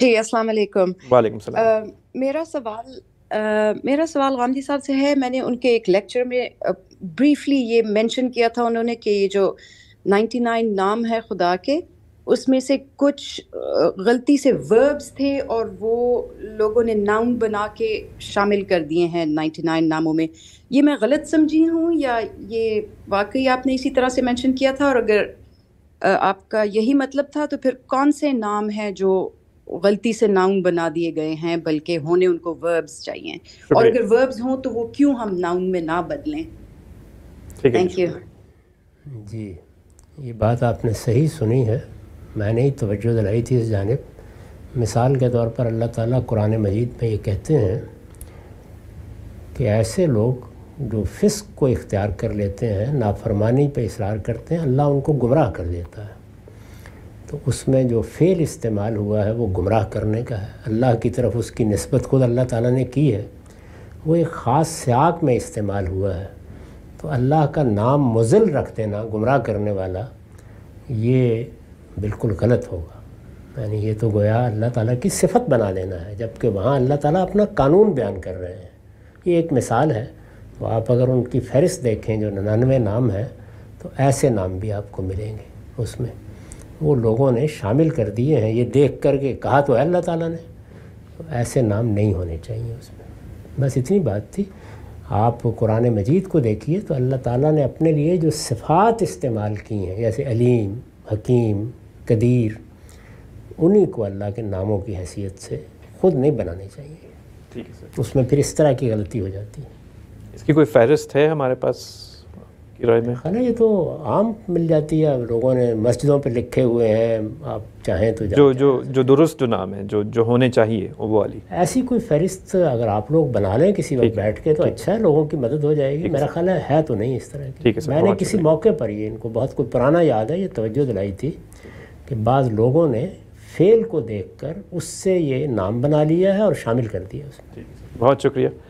जी असल वालेकुम मेरा सवाल आ, मेरा सवाल गांधी साहब से है मैंने उनके एक लेक्चर में ब्रीफली ये मेंशन किया था उन्होंने कि ये जो 99 नाम है खुदा के उसमें से कुछ गलती से वर्ब्स थे और वो लोगों ने नाउन बना के शामिल कर दिए हैं 99 नामों में ये मैं गलत समझी हूँ या ये वाकई आपने इसी तरह से मेंशन किया था और अगर आपका यही मतलब था तो फिर कौन से नाम हैं जो गलती से नाउन बना दिए गए हैं बल्कि होने उनको वर्ब्स चाहिए और अगर वर्ब्स हों तो वो क्यों हम नाउन में ना बदलें थैंक यू जी ये बात आपने सही सुनी है मैंने ही तवज्जो दिलाई थी इस जानब मिसाल के तौर पर अल्लाह ताला कुरान मजीद में ये कहते हैं कि ऐसे लोग जो फ़िस्क को इख्तियार कर लेते हैं नाफरमानी पे इसरार करते हैं अल्लाह उनको गुमराह कर देता है तो उसमें जो फेल इस्तेमाल हुआ है वो गुमराह करने का है अल्लाह की तरफ उसकी नस्बत खुद अल्लाह ताला ने की है वो एक ख़ास सियाक में इस्तेमाल हुआ है तो अल्लाह का नाम मुजिल रख देना गुमराह करने वाला ये बिल्कुल गलत होगा यानी ये तो गोया अल्लाह ताला की सिफत बना देना है जबकि वहाँ अल्लाह ताला अपना कानून बयान कर रहे हैं ये एक मिसाल है तो आप अगर उनकी फहरिस्त देखें जो ननानवे नाम है तो ऐसे नाम भी आपको मिलेंगे उसमें वो लोगों ने शामिल कर दिए हैं ये देख करके कहा तो है अल्लाह ताला ने तो ऐसे नाम नहीं होने चाहिए उसमें बस इतनी बात थी आप कुरान मजीद को देखिए तो अल्लाह ताला ने अपने लिए जो सिफ़ात इस्तेमाल की हैं जैसे अलीम हकीम कदीर उन्हीं को अल्लाह के नामों की हैसियत से ख़ुद नहीं बनाने चाहिए ठीक है सर उसमें फिर इस तरह की गलती हो जाती है इसकी कोई फहरिस्त है हमारे पास किराए में खाना ये तो आम मिल जाती है लोगों ने मस्जिदों पर लिखे हुए हैं आप चाहें तो जो जो जो दुरुस्त जो नाम है जो जो होने चाहिए वो वाली ऐसी कोई फहरिस्त अगर आप लोग बना लें किसी वक्त बैठ के तो अच्छा है लोगों की मदद हो जाएगी मेरा ख्याल है तो नहीं इस तरह की ठीक है मैंने किसी मौके पर ये इनको बहुत कोई पुराना याद है ये तोज्जो दिलाई थी कि बाद लोगों ने फेल को देख उससे ये नाम बना लिया है और शामिल कर दिया उसमें बहुत शुक्रिया